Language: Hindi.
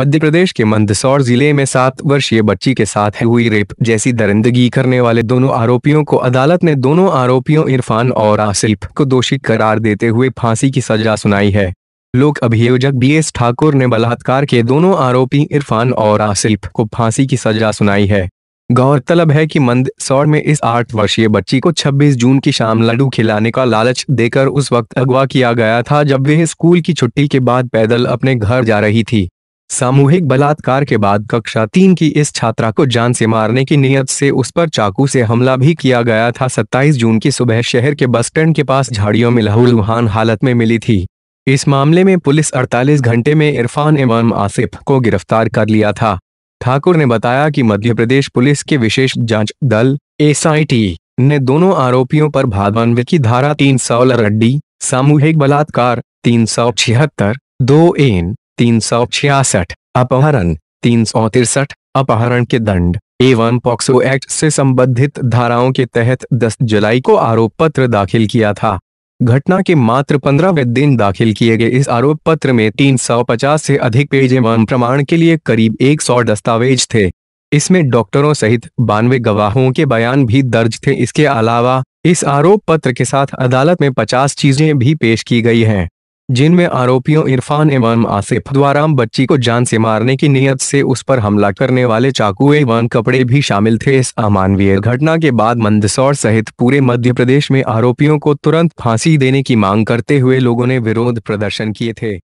मध्य प्रदेश के मंदसौर जिले में सात वर्षीय बच्ची के साथ हुई रेप जैसी दरिंदगी करने वाले दोनों आरोपियों को अदालत ने दोनों आरोपियों इरफान और आसिफ को दोषी करार देते हुए फांसी की सजा सुनाई है लोक अभियोजक बी एस ठाकुर ने बलात्कार के दोनों आरोपी इरफान और आसिफ को फांसी की सजा सुनाई है गौरतलब है कि मंदसौर में इस आठ वर्षीय बच्ची को 26 जून की शाम लड्डू खिलाने का लालच देकर उस वक्त अगवा किया गया था जब वह स्कूल की छुट्टी के बाद पैदल अपने घर जा रही थी सामूहिक बलात्कार के बाद कक्षा तीन की इस छात्रा को जान से मारने की नीयत से उस पर चाकू से हमला भी किया गया था 27 जून की सुबह शहर के बस स्टैंड के पास झाड़ियों में लहूलुहान हालत में मिली थी इस मामले में पुलिस 48 घंटे में इरफान एवं आसिफ को गिरफ्तार कर लिया था ठाकुर ने बताया कि मध्य प्रदेश पुलिस के विशेष जांच दल एस ने दोनों आरोपियों पर भादवान्वे की धारा तीन सौ सामूहिक बलात्कार तीन सौ छिहत्तर दो एन तीन सौ छियासठ अपहरण तीन सौ तिरसठ अपहरण के दंड एवं पॉक्सो एक्ट से संबंधित धाराओं के तहत 10 जुलाई को आरोप पत्र दाखिल किया था घटना के मात्र पंद्रहवें दिन दाखिल किए गए इस आरोप पत्र में 350 से अधिक पेज एवं प्रमाण के लिए करीब 100 दस्तावेज थे इसमें डॉक्टरों सहित बानवे गवाहों के बयान भी दर्ज थे इसके अलावा इस आरोप पत्र के साथ अदालत में 50 चीजें भी पेश की गई हैं जिनमें आरोपियों इरफान एवं आसिफ द्वारा बच्ची को जान से मारने की नीयत से उस पर हमला करने वाले चाकू एवं कपड़े भी शामिल थे इस अमानवीय घटना के बाद मंदसौर सहित पूरे मध्य प्रदेश में आरोपियों को तुरंत फांसी देने की मांग करते हुए लोगों ने विरोध प्रदर्शन किए थे